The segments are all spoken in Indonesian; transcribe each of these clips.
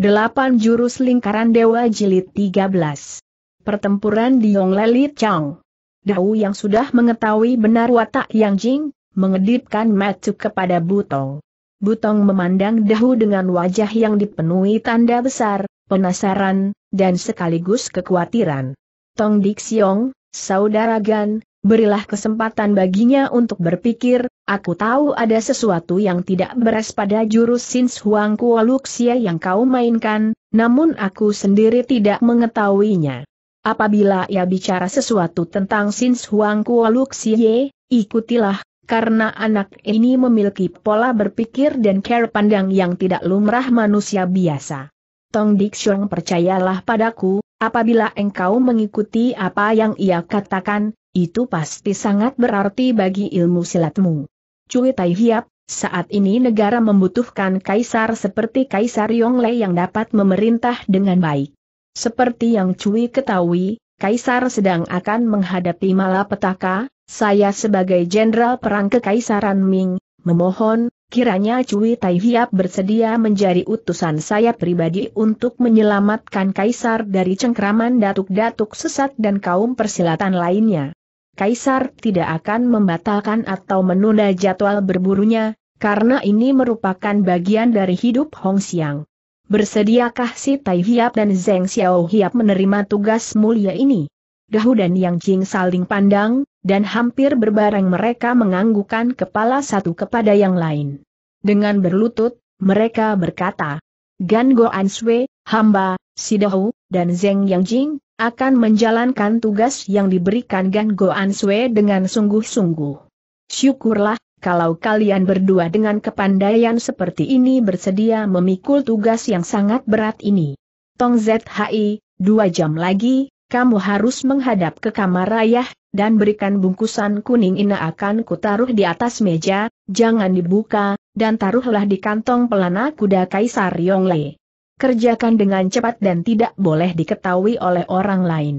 Delapan jurus lingkaran dewa jilid 13. Pertempuran di Yong Lelit Chang. Dau yang sudah mengetahui benar watak Yang Jing, mengedipkan mata kepada Butong. Butong memandang Dao dengan wajah yang dipenuhi tanda besar, penasaran, dan sekaligus kekhawatiran. Tong Diksiong, saudara Gan, Berilah kesempatan baginya untuk berpikir, aku tahu ada sesuatu yang tidak beres pada jurus Sins Huang Kualuxia yang kau mainkan, namun aku sendiri tidak mengetahuinya. Apabila ia bicara sesuatu tentang Sins Huang Kualuxia, ikutilah, karena anak ini memiliki pola berpikir dan cara pandang yang tidak lumrah manusia biasa. Tong Dixiong percayalah padaku, apabila engkau mengikuti apa yang ia katakan, itu pasti sangat berarti bagi ilmu silatmu. Cui Tai Hiap, saat ini negara membutuhkan kaisar seperti Kaisar Yonglei yang dapat memerintah dengan baik. Seperti yang Cui ketahui, Kaisar sedang akan menghadapi malapetaka, saya sebagai jenderal perang kekaisaran Ming, memohon, kiranya Cui Tai Hiap bersedia menjadi utusan saya pribadi untuk menyelamatkan Kaisar dari cengkraman datuk-datuk sesat dan kaum persilatan lainnya. Kaisar tidak akan membatalkan atau menunda jadwal berburunya, karena ini merupakan bagian dari hidup Hong Xiang. Bersediakah si Tai Hiap dan Zeng Xiao Hiap menerima tugas mulia ini? Dahu dan Yang Jing saling pandang, dan hampir berbareng mereka menganggukkan kepala satu kepada yang lain. Dengan berlutut, mereka berkata, Gan Goan Sui, Hamba, Sidahu, dan Zeng Yang Jing akan menjalankan tugas yang diberikan Gan Goan Sui dengan sungguh-sungguh. Syukurlah, kalau kalian berdua dengan kepandaian seperti ini bersedia memikul tugas yang sangat berat ini. Tong ZHI, dua jam lagi, kamu harus menghadap ke kamar ayah, dan berikan bungkusan kuning ini akan kutaruh di atas meja, jangan dibuka, dan taruhlah di kantong pelana kuda Kaisar Yongle. Kerjakan dengan cepat dan tidak boleh diketahui oleh orang lain.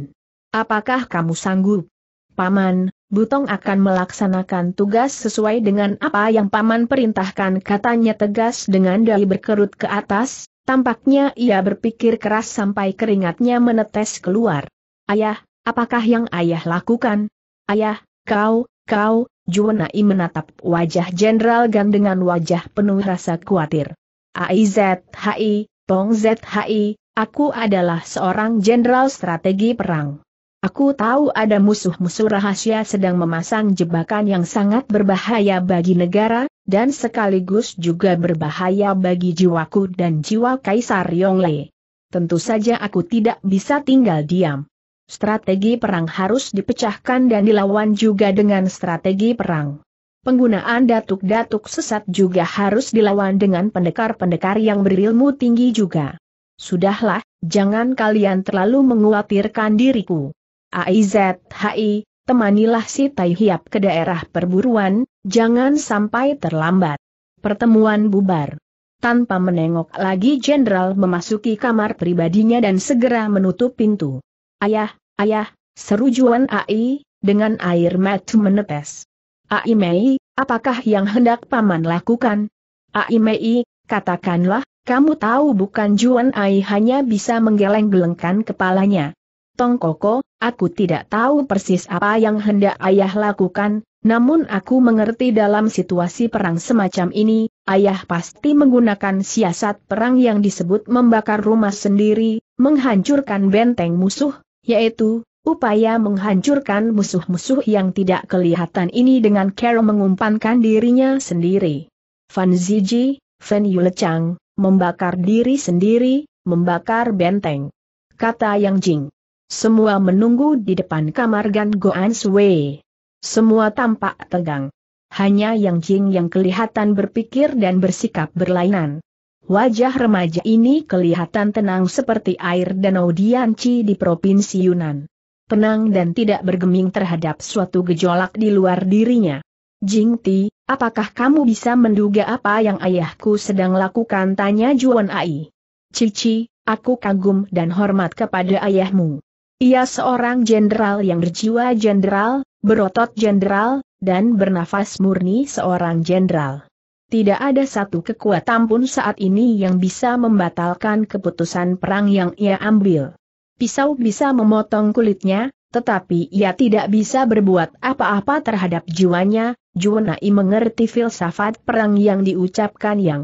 Apakah kamu sanggup? Paman, Butong akan melaksanakan tugas sesuai dengan apa yang Paman perintahkan katanya tegas dengan dahi berkerut ke atas, tampaknya ia berpikir keras sampai keringatnya menetes keluar. Ayah, apakah yang ayah lakukan? Ayah, kau, kau, Juwenai menatap wajah Jenderal Gan dengan wajah penuh rasa khawatir. AIZHI, Tong ZHI, aku adalah seorang jenderal strategi perang. Aku tahu ada musuh-musuh rahasia sedang memasang jebakan yang sangat berbahaya bagi negara, dan sekaligus juga berbahaya bagi jiwaku dan jiwa Kaisar Yongle. Tentu saja aku tidak bisa tinggal diam strategi perang harus dipecahkan dan dilawan juga dengan strategi perang. Penggunaan datuk-datuk sesat juga harus dilawan dengan pendekar-pendekar yang berilmu tinggi juga. Sudahlah, jangan kalian terlalu menguatirkan diriku. AIZHI, temanilah si Tai Hiap ke daerah perburuan, jangan sampai terlambat. Pertemuan bubar. Tanpa menengok lagi jenderal memasuki kamar pribadinya dan segera menutup pintu. Ayah, Ayah, seru Juan Ai, dengan air mata menetes. Ai Mei, apakah yang hendak paman lakukan? Ai Mei, katakanlah, kamu tahu bukan Juan Ai hanya bisa menggeleng-gelengkan kepalanya. Tong Koko, aku tidak tahu persis apa yang hendak ayah lakukan, namun aku mengerti dalam situasi perang semacam ini, ayah pasti menggunakan siasat perang yang disebut membakar rumah sendiri, menghancurkan benteng musuh, yaitu upaya menghancurkan musuh-musuh yang tidak kelihatan ini dengan cara mengumpankan dirinya sendiri. Fan Ziji, Fan Yulecang, membakar diri sendiri, membakar benteng. Kata Yang Jing. Semua menunggu di depan kamar Gan Goan Sui. Semua tampak tegang. Hanya Yang Jing yang kelihatan berpikir dan bersikap berlainan. Wajah remaja ini kelihatan tenang seperti air danau Dianci di Provinsi Yunan. Tenang dan tidak bergeming terhadap suatu gejolak di luar dirinya. Jing Ti, apakah kamu bisa menduga apa yang ayahku sedang lakukan? Tanya Juan Ai. Cici, aku kagum dan hormat kepada ayahmu. Ia seorang jenderal yang berjiwa jenderal, berotot jenderal, dan bernafas murni seorang jenderal tidak ada satu kekuatan pun saat ini yang bisa membatalkan keputusan perang yang ia ambil. Pisau bisa memotong kulitnya, tetapi ia tidak bisa berbuat apa-apa terhadap jiwanya, Junai mengerti filsafat perang yang diucapkan yang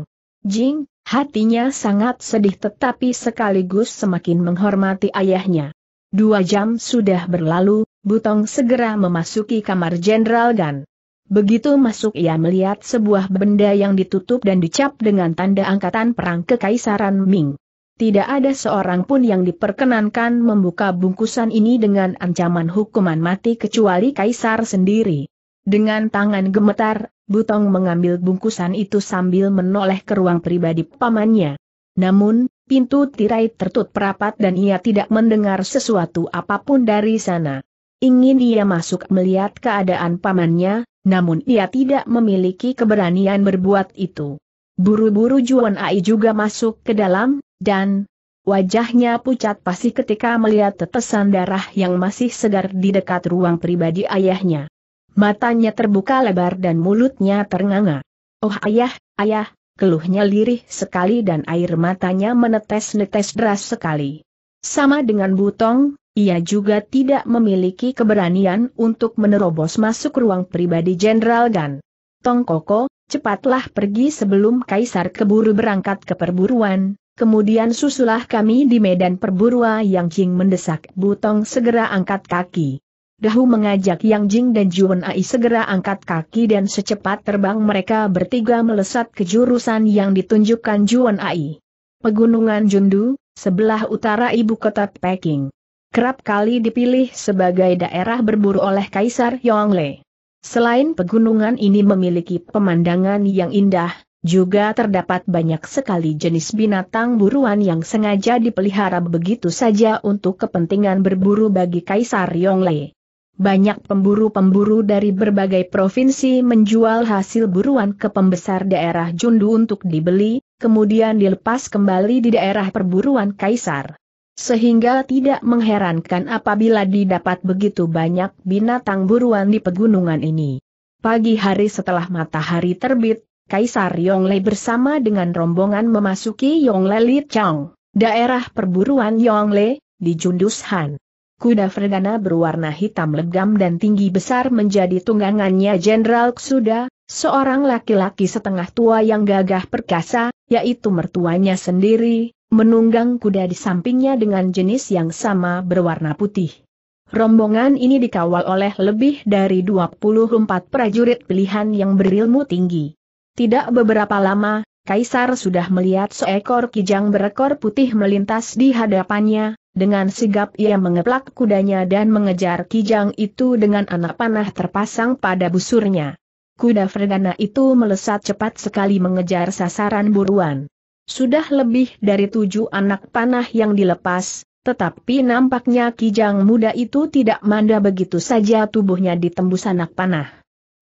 Jing, hatinya sangat sedih tetapi sekaligus semakin menghormati ayahnya. Dua jam sudah berlalu, Butong segera memasuki kamar Jenderal Gan. Begitu masuk ia melihat sebuah benda yang ditutup dan dicap dengan tanda angkatan perang kekaisaran Ming. Tidak ada seorang pun yang diperkenankan membuka bungkusan ini dengan ancaman hukuman mati kecuali kaisar sendiri. Dengan tangan gemetar, Butong mengambil bungkusan itu sambil menoleh ke ruang pribadi pamannya. Namun, pintu tirai tertutup rapat dan ia tidak mendengar sesuatu apapun dari sana. Ingin ia masuk melihat keadaan pamannya, namun ia tidak memiliki keberanian berbuat itu. Buru-buru Juan Ai juga masuk ke dalam, dan wajahnya pucat pasti ketika melihat tetesan darah yang masih segar di dekat ruang pribadi ayahnya. Matanya terbuka lebar dan mulutnya ternganga. Oh ayah, ayah, keluhnya lirih sekali dan air matanya menetes-netes deras sekali. Sama dengan butong, ia juga tidak memiliki keberanian untuk menerobos masuk ruang pribadi Jenderal Gan. Tong Koko, cepatlah pergi sebelum Kaisar keburu berangkat ke perburuan, kemudian susulah kami di medan perburuan, Yang Jing mendesak Butong segera angkat kaki. Dahu mengajak Yang Jing dan Juan Ai segera angkat kaki dan secepat terbang mereka bertiga melesat ke jurusan yang ditunjukkan Juan Ai. Pegunungan Jundu, sebelah utara ibu kota Peking kerap kali dipilih sebagai daerah berburu oleh Kaisar Yongle. Selain pegunungan ini memiliki pemandangan yang indah, juga terdapat banyak sekali jenis binatang buruan yang sengaja dipelihara begitu saja untuk kepentingan berburu bagi Kaisar Yongle. Banyak pemburu-pemburu dari berbagai provinsi menjual hasil buruan ke pembesar daerah Jundu untuk dibeli, kemudian dilepas kembali di daerah perburuan Kaisar. Sehingga tidak mengherankan apabila didapat begitu banyak binatang buruan di pegunungan ini. Pagi hari setelah matahari terbit, Kaisar Yongle bersama dengan rombongan memasuki Yongle Li Chang, daerah perburuan Yongle, di Jundushan. Kuda Fredana berwarna hitam legam dan tinggi besar menjadi tunggangannya Jenderal Ksuda, seorang laki-laki setengah tua yang gagah perkasa, yaitu mertuanya sendiri, menunggang kuda di sampingnya dengan jenis yang sama berwarna putih. Rombongan ini dikawal oleh lebih dari 24 prajurit pilihan yang berilmu tinggi. Tidak beberapa lama, Kaisar sudah melihat seekor kijang berekor putih melintas di hadapannya, dengan sigap ia mengeplak kudanya dan mengejar kijang itu dengan anak panah terpasang pada busurnya. Kuda Ferdana itu melesat cepat sekali mengejar sasaran buruan. Sudah lebih dari tujuh anak panah yang dilepas, tetapi nampaknya kijang muda itu tidak manda begitu saja tubuhnya ditembus anak panah.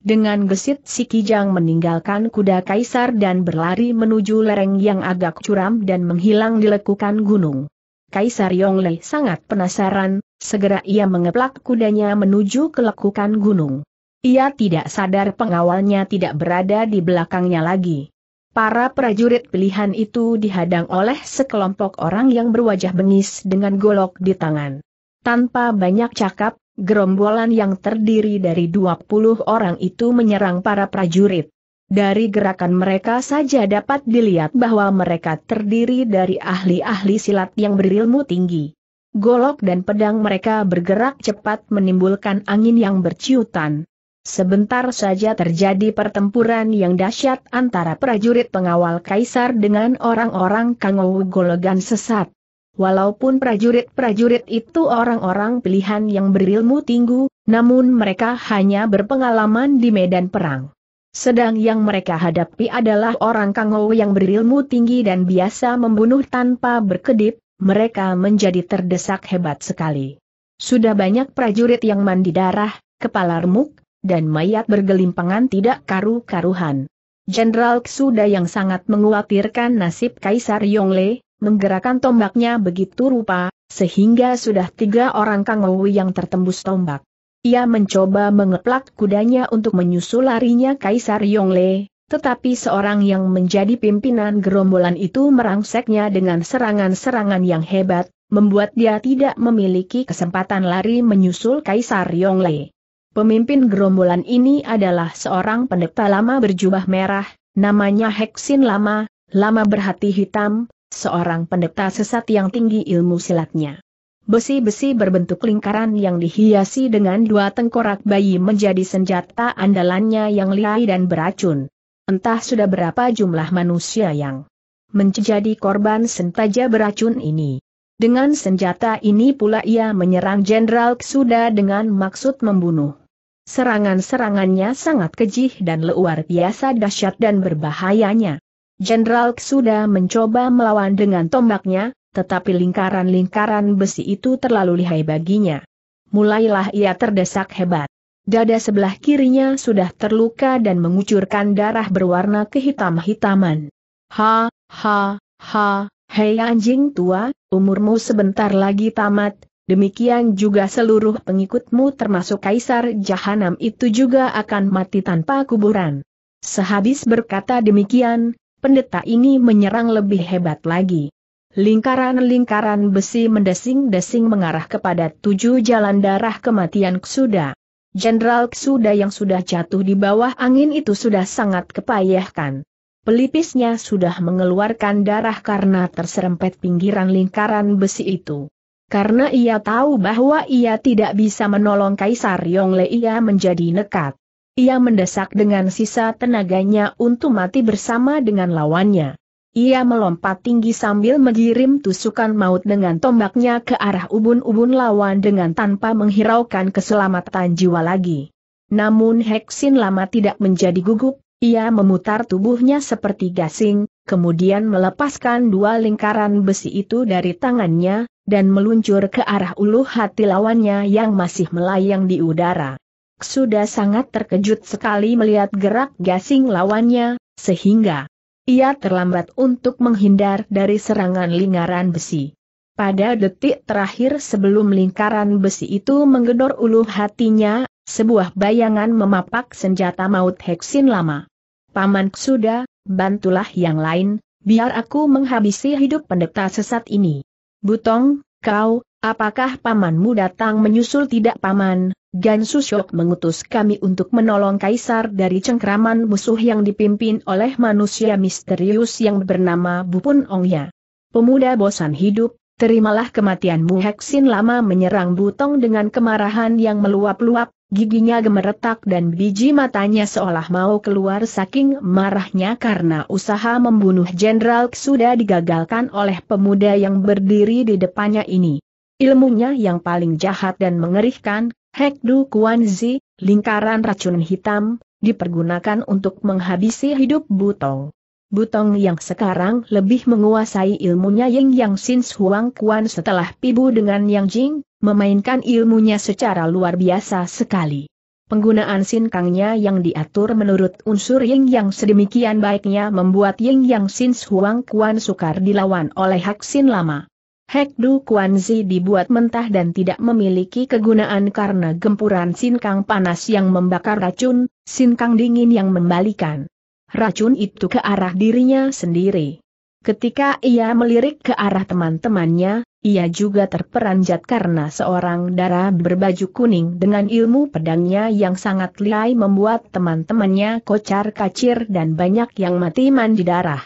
Dengan gesit si Kijang meninggalkan kuda kaisar dan berlari menuju lereng yang agak curam dan menghilang di lekukan gunung. Kaisar Yongle sangat penasaran, segera ia mengeplak kudanya menuju ke lekukan gunung. Ia tidak sadar pengawalnya tidak berada di belakangnya lagi. Para prajurit pilihan itu dihadang oleh sekelompok orang yang berwajah bengis dengan golok di tangan. Tanpa banyak cakap, gerombolan yang terdiri dari 20 orang itu menyerang para prajurit. Dari gerakan mereka saja dapat dilihat bahwa mereka terdiri dari ahli-ahli silat yang berilmu tinggi. Golok dan pedang mereka bergerak cepat menimbulkan angin yang berciutan. Sebentar saja terjadi pertempuran yang dahsyat antara prajurit pengawal kaisar dengan orang-orang Kangowu Gologan sesat. Walaupun prajurit-prajurit itu orang-orang pilihan yang berilmu tinggi, namun mereka hanya berpengalaman di medan perang. Sedang yang mereka hadapi adalah orang Kangowu yang berilmu tinggi dan biasa membunuh tanpa berkedip, mereka menjadi terdesak hebat sekali. Sudah banyak prajurit yang mandi darah, kepala remuk, dan mayat bergelimpangan tidak karu-karuhan. Jenderal Ksuda yang sangat menguatirkan nasib Kaisar Yongle, menggerakkan tombaknya begitu rupa, sehingga sudah tiga orang Kangowu yang tertembus tombak. Ia mencoba mengeplak kudanya untuk menyusul larinya Kaisar Yongle, tetapi seorang yang menjadi pimpinan gerombolan itu merangseknya dengan serangan-serangan yang hebat, membuat dia tidak memiliki kesempatan lari menyusul Kaisar Yongle. Pemimpin gerombolan ini adalah seorang pendeta lama berjubah merah, namanya Heksin Lama, lama berhati hitam, seorang pendeta sesat yang tinggi ilmu silatnya. Besi-besi berbentuk lingkaran yang dihiasi dengan dua tengkorak bayi menjadi senjata andalannya yang liai dan beracun. Entah sudah berapa jumlah manusia yang menjadi korban sentaja beracun ini. Dengan senjata ini pula ia menyerang Jenderal Ksuda dengan maksud membunuh. Serangan-serangannya sangat kejih dan luar biasa dahsyat dan berbahayanya. Jenderal sudah mencoba melawan dengan tombaknya, tetapi lingkaran-lingkaran besi itu terlalu lihai baginya. Mulailah ia terdesak hebat. Dada sebelah kirinya sudah terluka dan mengucurkan darah berwarna kehitam-hitaman. Ha, ha, ha, hei anjing tua, umurmu sebentar lagi tamat, Demikian juga seluruh pengikutmu termasuk Kaisar Jahanam itu juga akan mati tanpa kuburan. Sehabis berkata demikian, pendeta ini menyerang lebih hebat lagi. Lingkaran-lingkaran besi mendesing-desing mengarah kepada tujuh jalan darah kematian Ksuda. Jenderal Ksuda yang sudah jatuh di bawah angin itu sudah sangat kepayahkan. Pelipisnya sudah mengeluarkan darah karena terserempet pinggiran lingkaran besi itu karena ia tahu bahwa ia tidak bisa menolong Kaisar Yongle ia menjadi nekat. Ia mendesak dengan sisa tenaganya untuk mati bersama dengan lawannya. Ia melompat tinggi sambil mengirim tusukan maut dengan tombaknya ke arah ubun-ubun lawan dengan tanpa menghiraukan keselamatan jiwa lagi. Namun Heksin lama tidak menjadi gugup, ia memutar tubuhnya seperti gasing, kemudian melepaskan dua lingkaran besi itu dari tangannya, dan meluncur ke arah ulu hati lawannya yang masih melayang di udara. Sudah sangat terkejut sekali melihat gerak gasing lawannya, sehingga ia terlambat untuk menghindar dari serangan lingkaran besi. Pada detik terakhir sebelum lingkaran besi itu menggedor ulu hatinya, sebuah bayangan memapak senjata maut Heksin lama. Paman Ksuda, bantulah yang lain, biar aku menghabisi hidup pendeta sesat ini. Butong, kau, apakah pamanmu datang menyusul tidak paman? Gansu Susyok mengutus kami untuk menolong kaisar dari cengkraman musuh yang dipimpin oleh manusia misterius yang bernama Bupun Ongya. Pemuda bosan hidup, terimalah kematianmu Heksin lama menyerang Butong dengan kemarahan yang meluap-luap, Giginya gemeretak dan biji matanya seolah mau keluar saking marahnya karena usaha membunuh Jenderal sudah digagalkan oleh pemuda yang berdiri di depannya ini. Ilmunya yang paling jahat dan mengerikan, Hekdu Kuanzi, lingkaran racun hitam, dipergunakan untuk menghabisi hidup Butong. Butong yang sekarang lebih menguasai ilmunya Ying Yang Sin Huang Kuan setelah pibu dengan Yang Jing, memainkan ilmunya secara luar biasa sekali. Penggunaan Sin Kangnya yang diatur menurut unsur Ying Yang sedemikian baiknya membuat Ying Yang Sin Huang Kuan sukar dilawan oleh Hak Sin Lama. Hek Du Kuan Zi dibuat mentah dan tidak memiliki kegunaan karena gempuran Sin Kang panas yang membakar racun, Sin Kang dingin yang membalikan racun itu ke arah dirinya sendiri. Ketika ia melirik ke arah teman-temannya, ia juga terperanjat karena seorang darah berbaju kuning dengan ilmu pedangnya yang sangat lihai membuat teman-temannya kocar kacir dan banyak yang mati mandi darah.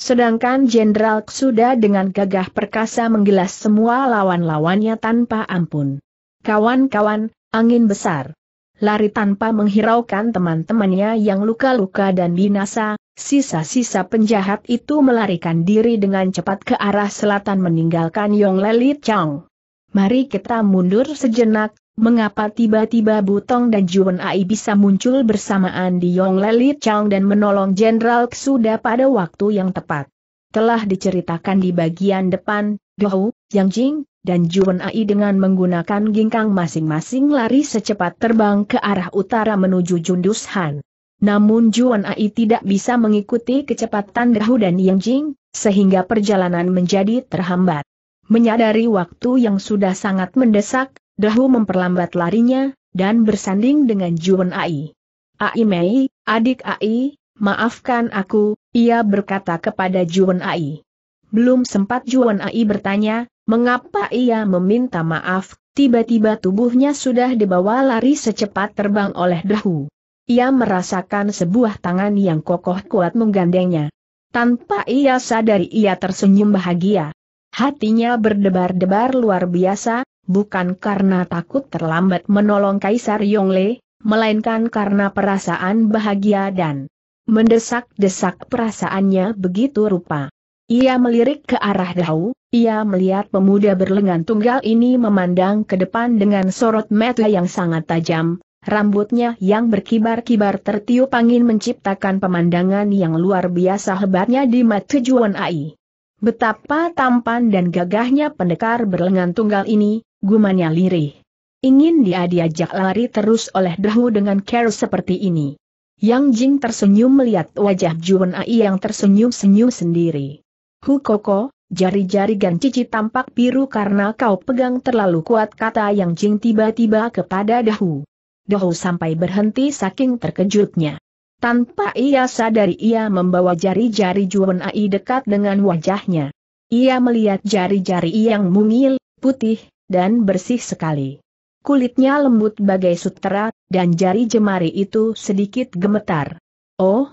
Sedangkan Jenderal Ksuda dengan gagah perkasa menggilas semua lawan-lawannya tanpa ampun. Kawan-kawan, angin besar lari tanpa menghiraukan teman-temannya yang luka-luka dan binasa, sisa-sisa penjahat itu melarikan diri dengan cepat ke arah selatan meninggalkan Yong Leli Chang. Mari kita mundur sejenak, mengapa tiba-tiba Butong dan Juan Ai bisa muncul bersamaan di Yong Leli Chang dan menolong Jenderal Ksuda pada waktu yang tepat. Telah diceritakan di bagian depan, Gohu, Yang Jing, dan Juan Ai dengan menggunakan gingkang masing-masing lari secepat terbang ke arah utara menuju Jundus Han. Namun Juan Ai tidak bisa mengikuti kecepatan Gohu dan Yang Jing, sehingga perjalanan menjadi terhambat. Menyadari waktu yang sudah sangat mendesak, Dohu memperlambat larinya, dan bersanding dengan Juan Ai. Ai Mei, adik Ai, maafkan aku, ia berkata kepada Juan Ai. Belum sempat Juan Ai bertanya, mengapa ia meminta maaf, tiba-tiba tubuhnya sudah dibawa lari secepat terbang oleh dahu. Ia merasakan sebuah tangan yang kokoh kuat menggandengnya. Tanpa ia sadari ia tersenyum bahagia. Hatinya berdebar-debar luar biasa, bukan karena takut terlambat menolong Kaisar Yongle, melainkan karena perasaan bahagia dan mendesak-desak perasaannya begitu rupa. Ia melirik ke arah Dao, ia melihat pemuda berlengan tunggal ini memandang ke depan dengan sorot mata yang sangat tajam, rambutnya yang berkibar-kibar tertiup angin menciptakan pemandangan yang luar biasa hebatnya di mata Juan Ai. Betapa tampan dan gagahnya pendekar berlengan tunggal ini, gumannya lirih. Ingin dia diajak lari terus oleh Dao dengan care seperti ini. Yang Jing tersenyum melihat wajah Juan Ai yang tersenyum-senyum sendiri. Hukoko, jari-jari Gan Cici tampak biru karena kau pegang terlalu kuat kata yang Jing tiba-tiba kepada Dahu. Dahu sampai berhenti saking terkejutnya. Tanpa ia sadari ia membawa jari-jari Juan Ai dekat dengan wajahnya. Ia melihat jari-jari yang mungil, putih, dan bersih sekali. Kulitnya lembut bagai sutera, dan jari jemari itu sedikit gemetar. Oh,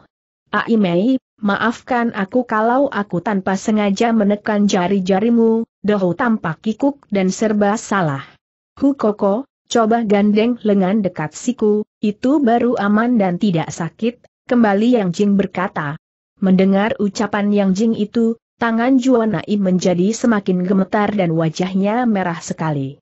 Ai Mei, Maafkan aku kalau aku tanpa sengaja menekan jari-jarimu, dahu tampak kikuk dan serba salah. Hu Koko, coba gandeng lengan dekat siku, itu baru aman dan tidak sakit, kembali Yang Jing berkata. Mendengar ucapan Yang Jing itu, tangan Juanai menjadi semakin gemetar dan wajahnya merah sekali.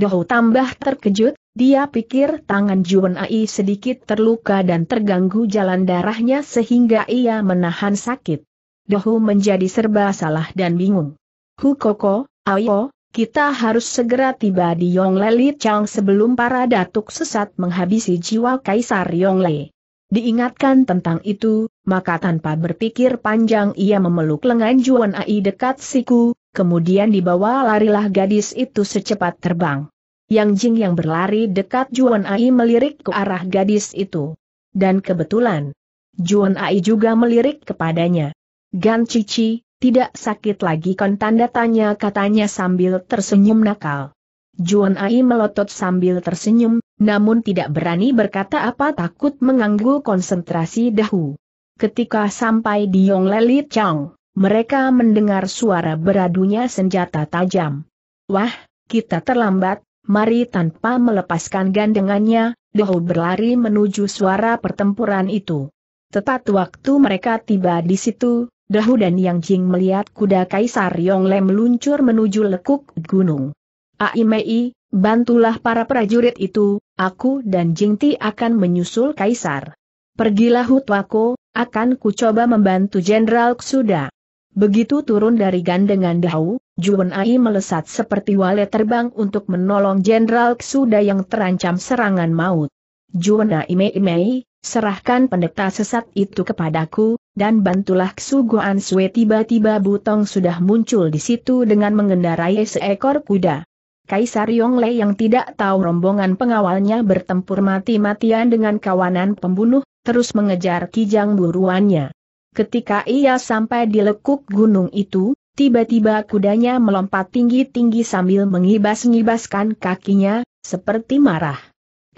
Doho tambah terkejut, dia pikir tangan Juan Ai sedikit terluka dan terganggu jalan darahnya sehingga ia menahan sakit. Dohu menjadi serba salah dan bingung. Hu Koko, ayo, kita harus segera tiba di Yongle Li Chang sebelum para datuk sesat menghabisi jiwa Kaisar Yongle. Diingatkan tentang itu, maka tanpa berpikir panjang ia memeluk lengan Juan Ai dekat siku, kemudian dibawa larilah gadis itu secepat terbang. Yang Jing yang berlari dekat Juan Ai melirik ke arah gadis itu. Dan kebetulan, Juan Ai juga melirik kepadanya. Gan Cici, tidak sakit lagi kon tanda tanya katanya sambil tersenyum nakal. Juan Ai melotot sambil tersenyum, namun tidak berani berkata apa takut mengganggu konsentrasi Dahu. Ketika sampai di Yong Li Chang, mereka mendengar suara beradunya senjata tajam. Wah, kita terlambat, mari tanpa melepaskan gandengannya, Dohu berlari menuju suara pertempuran itu. Tepat waktu mereka tiba di situ, Dahu dan Yang Jing melihat kuda Kaisar Yongle meluncur menuju lekuk gunung. Aimei, bantulah para prajurit itu, aku dan Jing Ti akan menyusul Kaisar. Pergilah Hutwako, akan kucoba membantu Jenderal Ksuda. Begitu turun dari gandengan Dahau, Juan Ai melesat seperti wale terbang untuk menolong Jenderal Ksuda yang terancam serangan maut. Juan Ai Mei Mei, serahkan pendeta sesat itu kepadaku, dan bantulah Ksu Guan Sue tiba-tiba Butong sudah muncul di situ dengan mengendarai seekor kuda. Kaisar Yongle yang tidak tahu rombongan pengawalnya bertempur mati-matian dengan kawanan pembunuh, terus mengejar kijang buruannya. Ketika ia sampai di lekuk gunung itu, tiba-tiba kudanya melompat tinggi-tinggi sambil mengibas-ngibaskan kakinya, seperti marah.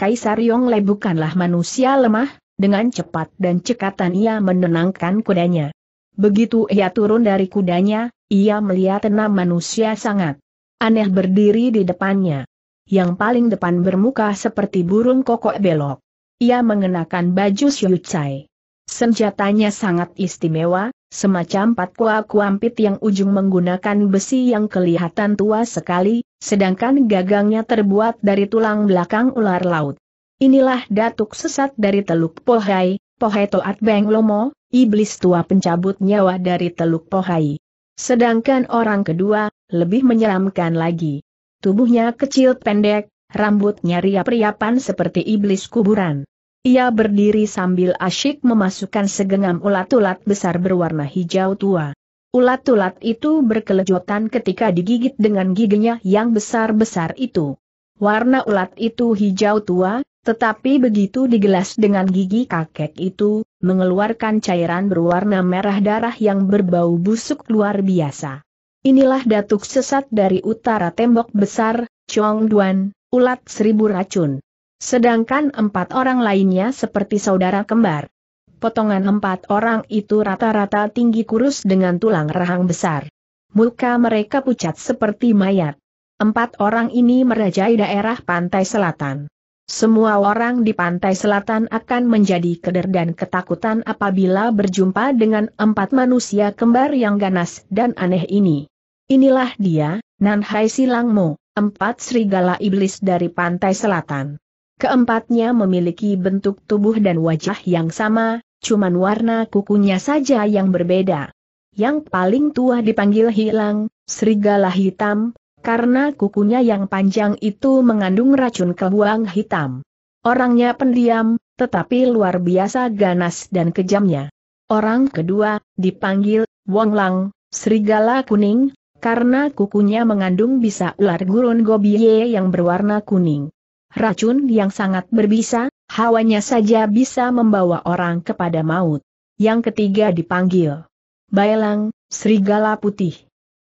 Kaisar Yongle bukanlah manusia lemah, dengan cepat dan cekatan ia menenangkan kudanya. Begitu ia turun dari kudanya, ia melihat enam manusia sangat aneh berdiri di depannya. Yang paling depan bermuka seperti burung kokok belok. Ia mengenakan baju cai. Senjatanya sangat istimewa, semacam patkua kuampit yang ujung menggunakan besi yang kelihatan tua sekali, sedangkan gagangnya terbuat dari tulang belakang ular laut. Inilah datuk sesat dari Teluk Pohai, Pohai Toat Beng Lomo, iblis tua pencabut nyawa dari Teluk Pohai. Sedangkan orang kedua, lebih menyeramkan lagi. Tubuhnya kecil pendek, rambutnya riap-riapan seperti iblis kuburan. Ia berdiri sambil asyik memasukkan segenggam ulat-ulat besar berwarna hijau tua. Ulat-ulat itu berkelejotan ketika digigit dengan giginya yang besar-besar itu. Warna ulat itu hijau tua, tetapi begitu digelas dengan gigi kakek itu, mengeluarkan cairan berwarna merah darah yang berbau busuk luar biasa. Inilah datuk sesat dari utara tembok besar, Chong Duan, ulat seribu racun. Sedangkan empat orang lainnya seperti saudara kembar. Potongan empat orang itu rata-rata tinggi kurus dengan tulang rahang besar. Muka mereka pucat seperti mayat. Empat orang ini merajai daerah pantai selatan. Semua orang di pantai selatan akan menjadi keder dan ketakutan apabila berjumpa dengan empat manusia kembar yang ganas dan aneh ini. Inilah dia, Nanhai Silangmo, empat serigala iblis dari pantai selatan. Keempatnya memiliki bentuk tubuh dan wajah yang sama, cuman warna kukunya saja yang berbeda. Yang paling tua dipanggil hilang, serigala hitam, karena kukunya yang panjang itu mengandung racun kebuang hitam. Orangnya pendiam, tetapi luar biasa ganas dan kejamnya. Orang kedua, dipanggil Wong Lang, serigala kuning, karena kukunya mengandung bisa ular gurun gobiye yang berwarna kuning racun yang sangat berbisa, hawanya saja bisa membawa orang kepada maut. Yang ketiga dipanggil Bailang, serigala putih.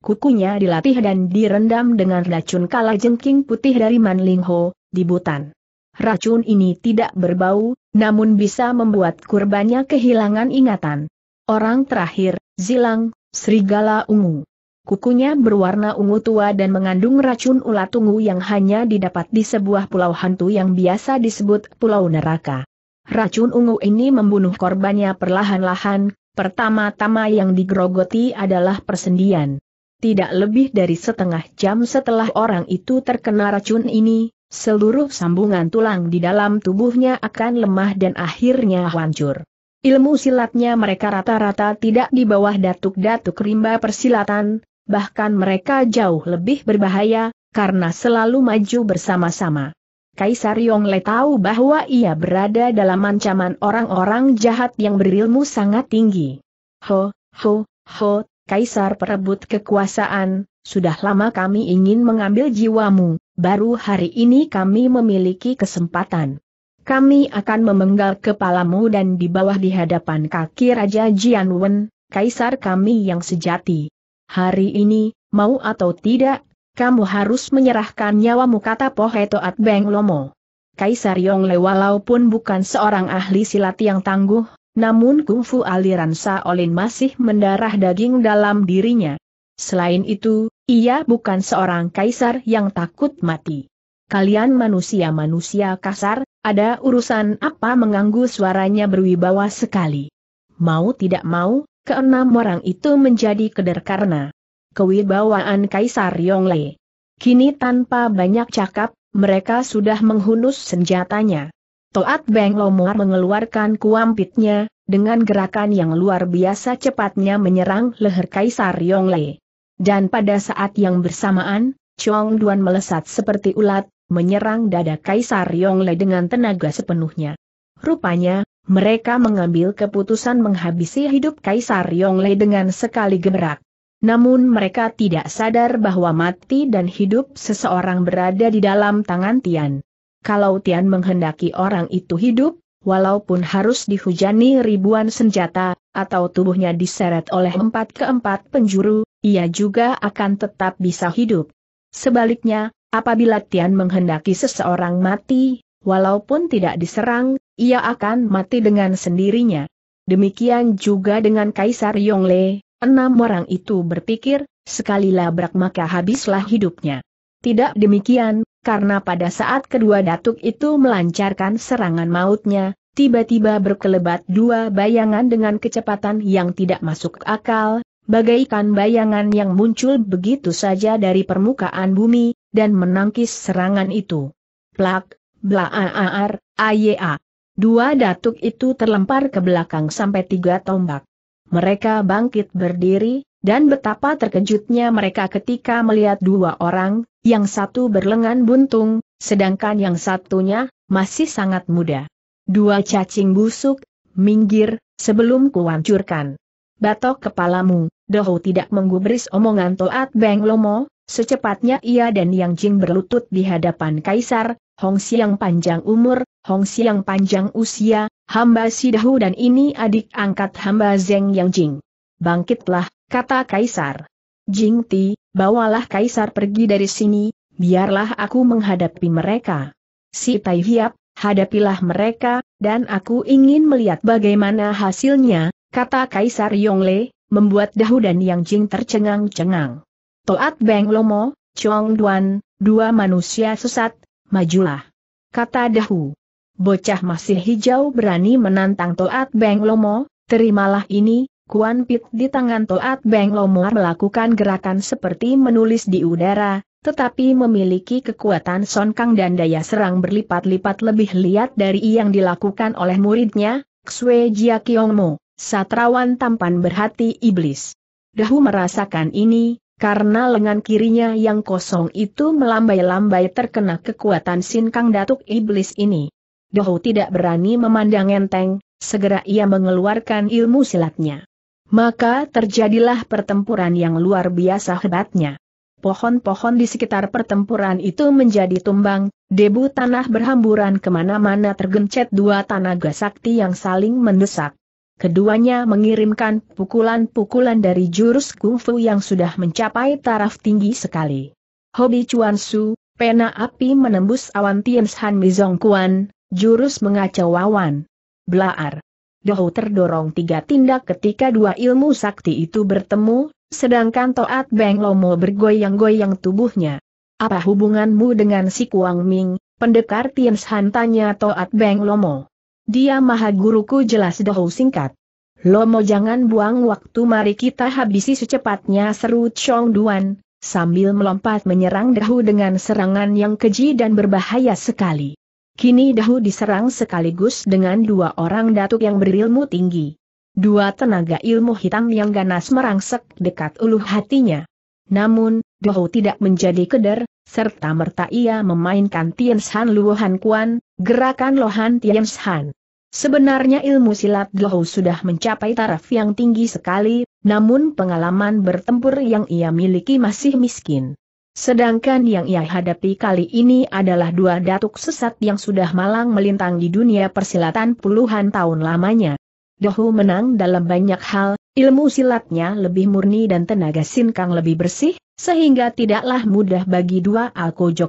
Kukunya dilatih dan direndam dengan racun kalajengking putih dari Manlingho, di Butan. Racun ini tidak berbau, namun bisa membuat kurbannya kehilangan ingatan. Orang terakhir, Zilang, serigala ungu. Kukunya berwarna ungu tua dan mengandung racun ulat ungu yang hanya didapat di sebuah pulau hantu yang biasa disebut Pulau Neraka. Racun ungu ini membunuh korbannya perlahan-lahan, pertama-tama yang digrogoti adalah persendian. Tidak lebih dari setengah jam setelah orang itu terkena racun ini, seluruh sambungan tulang di dalam tubuhnya akan lemah dan akhirnya hancur. Ilmu silatnya mereka rata-rata tidak di bawah datuk-datuk rimba persilatan, bahkan mereka jauh lebih berbahaya, karena selalu maju bersama-sama. Kaisar Yongle tahu bahwa ia berada dalam ancaman orang-orang jahat yang berilmu sangat tinggi. Ho, ho, ho, Kaisar perebut kekuasaan, sudah lama kami ingin mengambil jiwamu, baru hari ini kami memiliki kesempatan. Kami akan memenggal kepalamu dan di bawah di hadapan kaki Raja Jianwen, Kaisar kami yang sejati. Hari ini, mau atau tidak, kamu harus menyerahkan nyawamu kata Pohetoat Beng Lomo. Kaisar Yong Le walaupun bukan seorang ahli silat yang tangguh, namun kungfu aliran Shaolin masih mendarah daging dalam dirinya. Selain itu, ia bukan seorang kaisar yang takut mati. Kalian manusia-manusia kasar, ada urusan apa mengganggu suaranya berwibawa sekali. Mau tidak mau, Keenam orang itu menjadi keder karena kewibawaan Kaisar Yongle. Kini tanpa banyak cakap, mereka sudah menghunus senjatanya. Toat Beng Lomor mengeluarkan kuampitnya, dengan gerakan yang luar biasa cepatnya menyerang leher Kaisar Yongle. Dan pada saat yang bersamaan, Chong Duan melesat seperti ulat, menyerang dada Kaisar Yongle dengan tenaga sepenuhnya. Rupanya, mereka mengambil keputusan menghabisi hidup Kaisar Yongle dengan sekali gerak. Namun mereka tidak sadar bahwa mati dan hidup seseorang berada di dalam tangan Tian. Kalau Tian menghendaki orang itu hidup, walaupun harus dihujani ribuan senjata, atau tubuhnya diseret oleh empat keempat penjuru, ia juga akan tetap bisa hidup. Sebaliknya, apabila Tian menghendaki seseorang mati, walaupun tidak diserang, ia akan mati dengan sendirinya. Demikian juga dengan Kaisar Yongle, enam orang itu berpikir, sekali labrak maka habislah hidupnya. Tidak demikian, karena pada saat kedua datuk itu melancarkan serangan mautnya, tiba-tiba berkelebat dua bayangan dengan kecepatan yang tidak masuk akal, bagaikan bayangan yang muncul begitu saja dari permukaan bumi, dan menangkis serangan itu. Plak, blaaar, aya. Dua datuk itu terlempar ke belakang sampai tiga tombak. Mereka bangkit berdiri, dan betapa terkejutnya mereka ketika melihat dua orang, yang satu berlengan buntung, sedangkan yang satunya, masih sangat muda. Dua cacing busuk, minggir, sebelum kuancurkan. Batok kepalamu, Doho tidak menggubris omongan Toat Beng Lomo, secepatnya ia dan Yang Jing berlutut di hadapan Kaisar, Hong Siang panjang umur, Hong Siang panjang usia, hamba Sidahu dan ini adik angkat hamba Zeng Yang Jing. Bangkitlah, kata Kaisar. Jing Ti, bawalah Kaisar pergi dari sini, biarlah aku menghadapi mereka. Si Tai Hiap, hadapilah mereka, dan aku ingin melihat bagaimana hasilnya, kata Kaisar Yongle, membuat Dahu dan Yang Jing tercengang-cengang. Toat Beng Lomo, Chong Duan, dua manusia sesat, majulah. Kata Dahu. Bocah masih hijau berani menantang Toat Beng Lomo, terimalah ini, Kuan Pit di tangan Toat Beng Lomo melakukan gerakan seperti menulis di udara, tetapi memiliki kekuatan sonkang dan daya serang berlipat-lipat lebih liat dari yang dilakukan oleh muridnya, Xue Jia Mo, satrawan tampan berhati iblis. Dahu merasakan ini, karena lengan kirinya yang kosong itu melambai-lambai terkena kekuatan sinkang datuk iblis ini. Dohu tidak berani memandang enteng, segera ia mengeluarkan ilmu silatnya. Maka terjadilah pertempuran yang luar biasa hebatnya. Pohon-pohon di sekitar pertempuran itu menjadi tumbang, debu tanah berhamburan kemana-mana tergencet dua tanaga sakti yang saling mendesak keduanya mengirimkan pukulan-pukulan dari jurus kungfu yang sudah mencapai taraf tinggi sekali. Hobi Chuan Su, pena api menembus awan Tiems Han Mizong Kuan, jurus mengacau awan. Blaar. Dohu terdorong tiga tindak ketika dua ilmu sakti itu bertemu, sedangkan Toat Beng Lomo bergoyang-goyang tubuhnya. Apa hubunganmu dengan si Kuang Ming, pendekar Tian Han tanya Toat Beng Lomo. Dia maha guruku jelas dahulu singkat. Lomo jangan buang waktu mari kita habisi secepatnya seru Chong Duan, sambil melompat menyerang Dahu dengan serangan yang keji dan berbahaya sekali. Kini Dahu diserang sekaligus dengan dua orang datuk yang berilmu tinggi. Dua tenaga ilmu hitam yang ganas merangsek dekat ulu hatinya. Namun, Doho tidak menjadi keder, serta merta ia memainkan Tianshan Luohan Kuan, gerakan Lohan Tianshan. Sebenarnya ilmu silat Doho sudah mencapai taraf yang tinggi sekali, namun pengalaman bertempur yang ia miliki masih miskin. Sedangkan yang ia hadapi kali ini adalah dua datuk sesat yang sudah malang melintang di dunia persilatan puluhan tahun lamanya. Dohu menang dalam banyak hal, ilmu silatnya lebih murni dan tenaga sinkang lebih bersih, sehingga tidaklah mudah bagi dua alkojo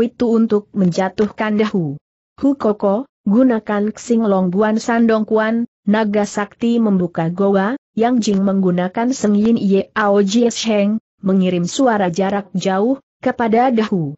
itu untuk menjatuhkan Dohu. Koko gunakan Ksing Longguan Sandongkuan, Naga Sakti membuka goa, Yang Jing menggunakan Seng Yin Ye Ao Jie Sheng, mengirim suara jarak jauh, kepada Dahu.